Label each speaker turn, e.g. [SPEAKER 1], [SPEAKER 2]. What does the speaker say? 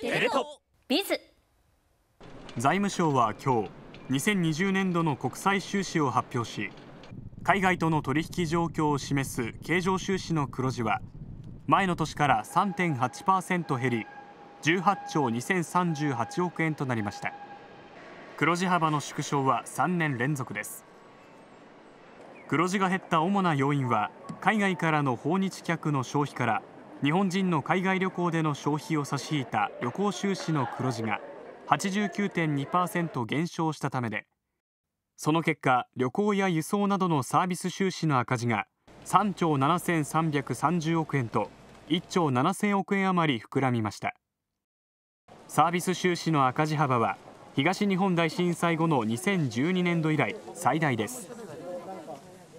[SPEAKER 1] テレ東ビズ
[SPEAKER 2] 財務省は今日2020年度の国際収支を発表し海外との取引状況を示す経常収支の黒字は前の年から3.8%減り18兆2038億円となりました黒字幅の縮小は3年連続です黒字が減った主な要因は海外からの訪日客の消費から日本人の海外旅行での消費を差し引いた旅行収支の黒字が89.2%減少したためでその結果旅行や輸送などのサービス収支の赤字が3兆7330億円と1兆7000億円余り膨らみましたサービス収支の赤字幅は東日本大震災後の2012年度以来最大です